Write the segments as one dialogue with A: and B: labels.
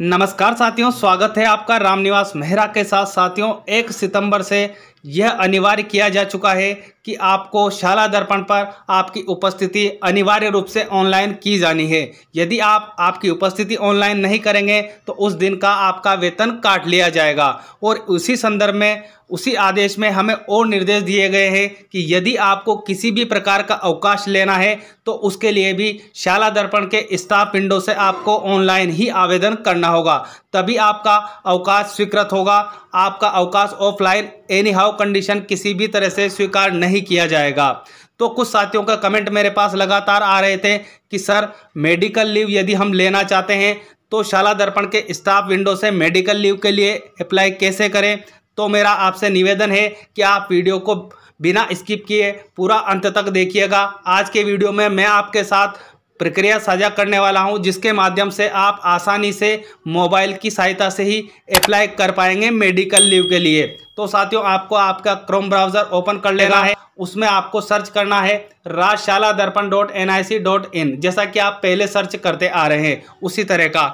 A: नमस्कार साथियों स्वागत है आपका रामनिवास मेहरा के साथ साथियों एक सितंबर से यह अनिवार्य किया जा चुका है कि आपको शाला दर्पण पर आपकी उपस्थिति अनिवार्य रूप से ऑनलाइन की जानी है यदि आप आपकी उपस्थिति ऑनलाइन नहीं करेंगे तो उस दिन का आपका वेतन काट लिया जाएगा और उसी संदर्भ में उसी आदेश में हमें और निर्देश दिए गए हैं कि यदि आपको किसी भी प्रकार का अवकाश लेना है तो उसके लिए भी शाला दर्पण के स्टाफ विंडो से आपको ऑनलाइन ही आवेदन करना होगा तभी आपका अवकाश स्वीकृत होगा आपका अवकाश ऑफलाइन एनी हाउ कंडीशन किसी भी तरह से स्वीकार नहीं किया जाएगा तो कुछ साथियों का कमेंट मेरे पास लगातार आ रहे थे कि सर मेडिकल लीव यदि हम लेना चाहते हैं तो शाला दर्पण के स्टाफ विंडो से मेडिकल लीव के लिए अप्लाई कैसे करें तो मेरा आपसे निवेदन है कि आप वीडियो को बिना स्किप किए पूरा अंत तक देखिएगा आज के वीडियो में मैं आपके साथ प्रक्रिया साझा करने वाला हूं जिसके माध्यम से आप आसानी से मोबाइल की सहायता से ही अप्लाई कर पाएंगे मेडिकल लीव के लिए तो साथियों आपको आपका क्रोम ब्राउज़र ओपन कर लेना है उसमें आपको सर्च करना है Rajshala Darpan dot N I C dot in जैसा कि आप पहले सर्च करते आ रहे हैं उसी तरह का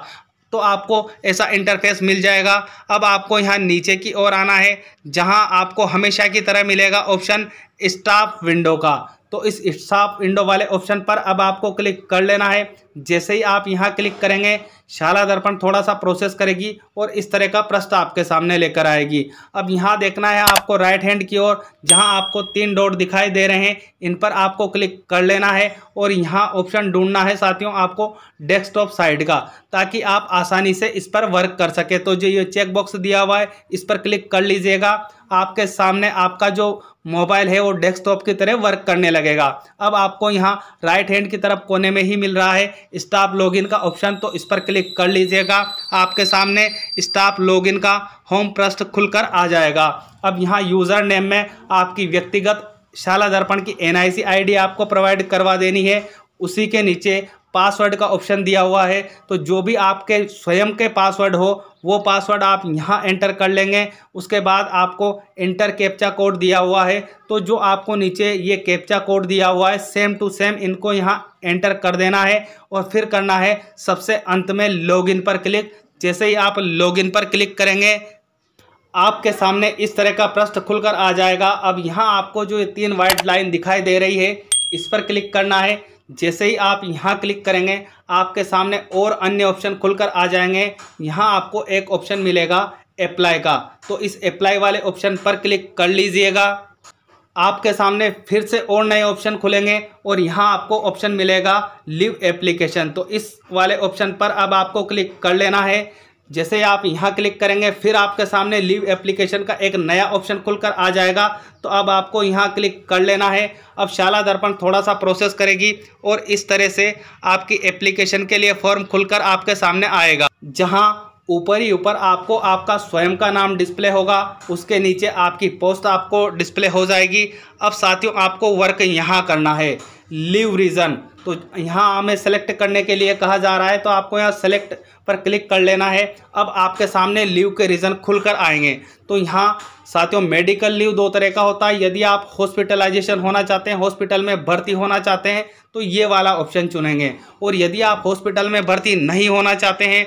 A: तो आपको ऐसा इंटरफेस मिल जाएगा अब आपको यहाँ नीचे की ओर आना है जहाँ आपको हमेशा की तरह मिलेगा ऑप्शन स्टाफ विंडो का तो इस साफ विंडो वाले ऑप्शन पर अब आपको क्लिक कर लेना है जैसे ही आप यहाँ क्लिक करेंगे शाला दर्पण थोड़ा सा प्रोसेस करेगी और इस तरह का प्रश्न आपके सामने लेकर आएगी अब यहाँ देखना है आपको राइट हैंड की ओर जहाँ आपको तीन डॉट दिखाई दे रहे हैं इन पर आपको क्लिक कर लेना है और यहाँ ऑप्शन ढूंढना है साथियों आपको डेस्कटॉप साइड का ताकि आप आसानी से इस पर वर्क कर सके तो जो ये चेकबॉक्स दिया हुआ है इस पर क्लिक कर लीजिएगा आपके सामने आपका जो मोबाइल है वो डेस्कटॉप की तरह वर्क करने लगेगा अब आपको यहाँ राइट हैंड की तरफ कोने में ही मिल रहा है स्टाफ लॉगिन का ऑप्शन तो इस पर क्लिक कर लीजिएगा आपके सामने स्टाफ लॉगिन का होम खुल खुलकर आ जाएगा अब यहाँ यूज़र नेम में आपकी व्यक्तिगत शाला दर्पण की एन आई आपको प्रोवाइड करवा देनी है उसी के नीचे पासवर्ड का ऑप्शन दिया हुआ है तो जो भी आपके स्वयं के पासवर्ड हो वो पासवर्ड आप यहाँ एंटर कर लेंगे उसके बाद आपको इंटर कैप्चा कोड दिया हुआ है तो जो आपको नीचे ये कैप्चा कोड दिया हुआ है सेम टू सेम इनको यहाँ एंटर कर देना है और फिर करना है सबसे अंत में लॉगिन पर क्लिक जैसे ही आप लॉगिन पर क्लिक करेंगे आपके सामने इस तरह का प्रश्न खुलकर आ जाएगा अब यहाँ आपको जो तीन वाइट लाइन दिखाई दे रही है इस पर क्लिक करना है जैसे ही आप यहाँ क्लिक करेंगे आपके सामने और अन्य ऑप्शन खुलकर आ जाएंगे यहाँ आपको एक ऑप्शन मिलेगा अप्लाई का तो इस अप्लाई वाले ऑप्शन पर क्लिक कर लीजिएगा आपके सामने फिर से और नए ऑप्शन खुलेंगे और यहाँ आपको ऑप्शन मिलेगा लिव एप्लीकेशन तो इस वाले ऑप्शन पर अब आपको क्लिक कर लेना है जैसे आप यहाँ क्लिक करेंगे फिर आपके सामने लीव एप्लीकेशन का एक नया ऑप्शन खुलकर आ जाएगा तो अब आपको यहाँ क्लिक कर लेना है अब शाला दर्पण थोड़ा सा प्रोसेस करेगी और इस तरह से आपकी एप्लीकेशन के लिए फॉर्म खुलकर आपके सामने आएगा जहाँ ऊपर ही ऊपर आपको आपका स्वयं का नाम डिस्प्ले होगा उसके नीचे आपकी पोस्ट आपको डिस्प्ले हो जाएगी अब साथियों आपको वर्क यहाँ करना है लिव रीज़न तो यहाँ हमें सेलेक्ट करने के लिए कहा जा रहा है तो आपको यहाँ सेलेक्ट पर क्लिक कर लेना है अब आपके सामने लीव के रीज़न खुलकर आएंगे तो यहाँ साथियों मेडिकल लीव दो तरह का होता है यदि आप हॉस्पिटलाइजेशन होना चाहते हैं हॉस्पिटल में भर्ती होना चाहते हैं तो ये वाला ऑप्शन चुनेंगे और यदि आप हॉस्पिटल में भर्ती नहीं होना चाहते हैं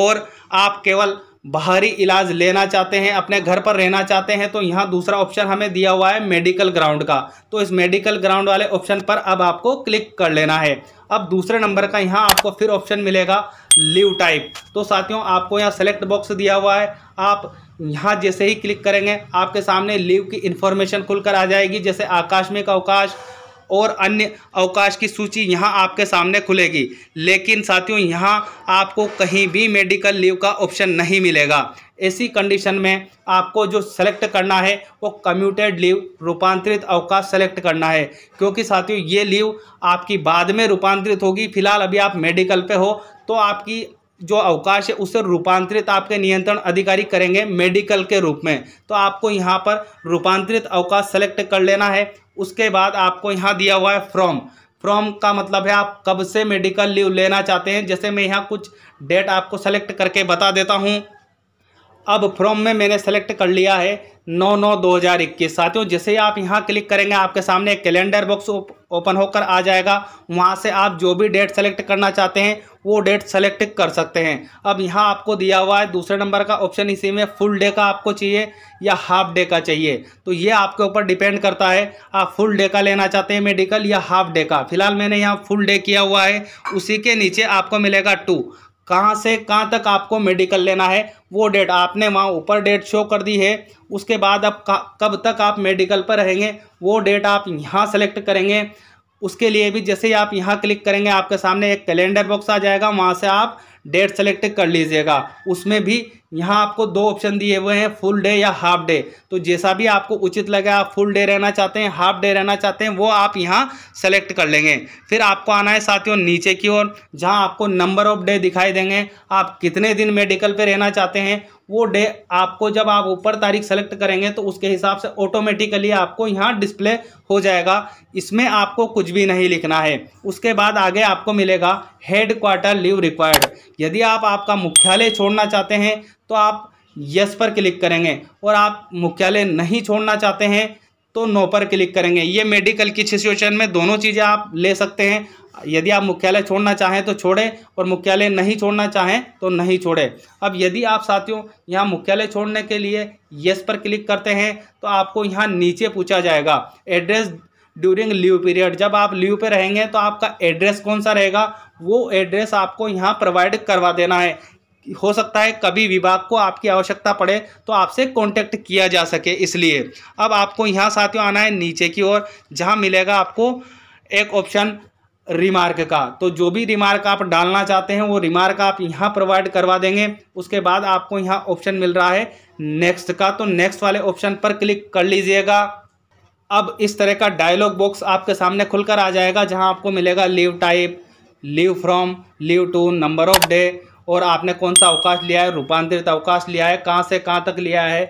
A: और आप केवल बाहरी इलाज लेना चाहते हैं अपने घर पर रहना चाहते हैं तो यहाँ दूसरा ऑप्शन हमें दिया हुआ है मेडिकल ग्राउंड का तो इस मेडिकल ग्राउंड वाले ऑप्शन पर अब आपको क्लिक कर लेना है अब दूसरे नंबर का यहाँ आपको फिर ऑप्शन मिलेगा लीव टाइप तो साथियों आपको यहाँ सेलेक्ट बॉक्स दिया हुआ है आप यहाँ जैसे ही क्लिक करेंगे आपके सामने लीव की इन्फॉर्मेशन खुलकर आ जाएगी जैसे आकाश में का अवकाश और अन्य अवकाश की सूची यहाँ आपके सामने खुलेगी लेकिन साथियों यहाँ आपको कहीं भी मेडिकल लीव का ऑप्शन नहीं मिलेगा ऐसी कंडीशन में आपको जो सेलेक्ट करना है वो कम्यूटेड लीव रूपांतरित अवकाश सेलेक्ट करना है क्योंकि साथियों ये लीव आपकी बाद में रूपांतरित होगी फिलहाल अभी आप मेडिकल पे हो तो आपकी जो अवकाश है उसे रूपांतरित आपके नियंत्रण अधिकारी करेंगे मेडिकल के रूप में तो आपको यहाँ पर रूपांतरित अवकाश सेलेक्ट कर लेना है उसके बाद आपको यहाँ दिया हुआ है फ्रॉम फ्रॉम का मतलब है आप कब से मेडिकल लीव लेना चाहते हैं जैसे मैं यहाँ कुछ डेट आपको सेलेक्ट करके बता देता हूँ अब फ्रॉम में मैंने सेलेक्ट कर लिया है नौ नौ दो हज़ार इक्कीस साथियों जैसे ही आप यहाँ क्लिक करेंगे आपके सामने एक कैलेंडर बॉक्स ओपन होकर आ जाएगा वहाँ से आप जो भी डेट सेलेक्ट करना चाहते हैं वो डेट सेलेक्ट कर सकते हैं अब यहाँ आपको दिया हुआ है दूसरे नंबर का ऑप्शन इसी में फुल डे का आपको चाहिए या हाफ डे का चाहिए तो ये आपके ऊपर डिपेंड करता है आप फुल डे का लेना चाहते हैं मेडिकल या हाफ डे का फिलहाल मैंने यहाँ फुल डे किया हुआ है उसी के नीचे आपको मिलेगा टू कहाँ से कहाँ तक आपको मेडिकल लेना है वो डेट आपने वहाँ ऊपर डेट शो कर दी है उसके बाद अब कब तक आप मेडिकल पर रहेंगे वो डेट आप यहाँ सेलेक्ट करेंगे उसके लिए भी जैसे ही आप यहाँ क्लिक करेंगे आपके सामने एक कैलेंडर बॉक्स आ जाएगा वहाँ से आप डेट सेलेक्ट कर लीजिएगा उसमें भी यहाँ आपको दो ऑप्शन दिए हुए हैं फुल डे या हाफ डे तो जैसा भी आपको उचित लगे आप फुल डे रहना चाहते हैं हाफ डे रहना चाहते हैं वो आप यहाँ सेलेक्ट कर लेंगे फिर आपको आना है साथियों नीचे की ओर जहाँ आपको नंबर ऑफ डे दिखाई देंगे आप कितने दिन मेडिकल पे रहना चाहते हैं वो डे आपको जब आप ऊपर तारीख सेलेक्ट करेंगे तो उसके हिसाब से ऑटोमेटिकली आपको यहाँ डिस्प्ले हो जाएगा इसमें आपको कुछ भी नहीं लिखना है उसके बाद आगे आपको मिलेगा हेड क्वार्टर लीव रिक्वायर्ड यदि आप आपका मुख्यालय छोड़ना चाहते हैं तो आप यस पर क्लिक करेंगे और आप मुख्यालय नहीं छोड़ना चाहते हैं तो नो पर क्लिक करेंगे ये मेडिकल की सिचुएशन में दोनों चीज़ें आप ले सकते हैं यदि आप मुख्यालय छोड़ना चाहें तो छोड़ें और मुख्यालय नहीं छोड़ना चाहें तो नहीं छोड़ें अब यदि आप साथियों यहाँ मुख्यालय छोड़ने के लिए यस पर क्लिक करते हैं तो आपको यहाँ नीचे पूछा जाएगा एड्रेस ड्यूरिंग लीव पीरियड जब आप लीव पे रहेंगे तो आपका एड्रेस कौन सा रहेगा वो एड्रेस आपको यहाँ प्रोवाइड करवा देना है हो सकता है कभी विभाग को आपकी आवश्यकता पड़े तो आपसे कांटेक्ट किया जा सके इसलिए अब आपको यहाँ साथियों आना है नीचे की ओर जहाँ मिलेगा आपको एक ऑप्शन रिमार्क का तो जो भी रिमार्क आप डालना चाहते हैं वो रिमार्क आप यहाँ प्रोवाइड करवा देंगे उसके बाद आपको यहाँ ऑप्शन मिल रहा है नेक्स्ट का तो नेक्स्ट वाले ऑप्शन पर क्लिक कर लीजिएगा अब इस तरह का डायलॉग बॉक्स आपके सामने खुलकर आ जाएगा जहां आपको मिलेगा leave type leave from leave to number of day और आपने कौन सा अवकाश लिया है रूपांतरित अवकाश लिया है कहाँ से कहाँ तक लिया है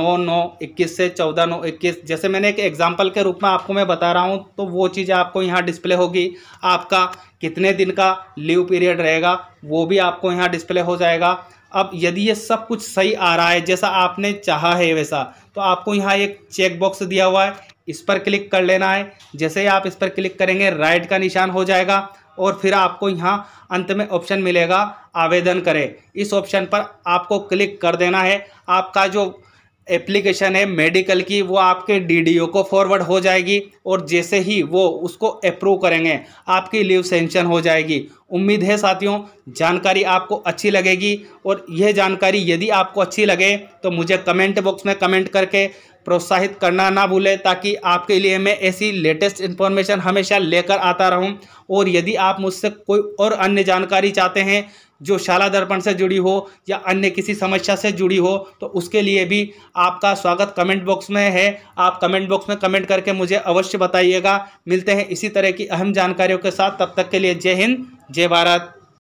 A: नौ नौ इक्कीस से चौदह नौ इक्कीस जैसे मैंने एक एग्जाम्पल के रूप में आपको मैं बता रहा हूँ तो वो चीज़ आपको यहाँ डिस्प्ले होगी आपका कितने दिन का लीव पीरियड रहेगा वो भी आपको यहाँ डिस्प्ले हो जाएगा अब यदि ये सब कुछ सही आ रहा है जैसा आपने चाहा है वैसा तो आपको यहाँ एक चेक बॉक्स दिया हुआ है इस पर क्लिक कर लेना है जैसे ही आप इस पर क्लिक करेंगे राइट का निशान हो जाएगा और फिर आपको यहाँ अंत में ऑप्शन मिलेगा आवेदन करें इस ऑप्शन पर आपको क्लिक कर देना है आपका जो एप्लीकेशन है मेडिकल की वो आपके डीडीओ को फॉरवर्ड हो जाएगी और जैसे ही वो उसको अप्रूव करेंगे आपकी लीव सेंशन हो जाएगी उम्मीद है साथियों जानकारी आपको अच्छी लगेगी और यह जानकारी यदि आपको अच्छी लगे तो मुझे कमेंट बॉक्स में कमेंट करके प्रोत्साहित करना ना भूलें ताकि आपके लिए मैं ऐसी लेटेस्ट इन्फॉर्मेशन हमेशा लेकर आता रहूं और यदि आप मुझसे कोई और अन्य जानकारी चाहते हैं जो शाला दर्पण से जुड़ी हो या अन्य किसी समस्या से जुड़ी हो तो उसके लिए भी आपका स्वागत कमेंट बॉक्स में है आप कमेंट बॉक्स में कमेंट करके मुझे अवश्य बताइएगा मिलते हैं इसी तरह की अहम जानकारियों के साथ तब तक के लिए जय हिंद जय भारत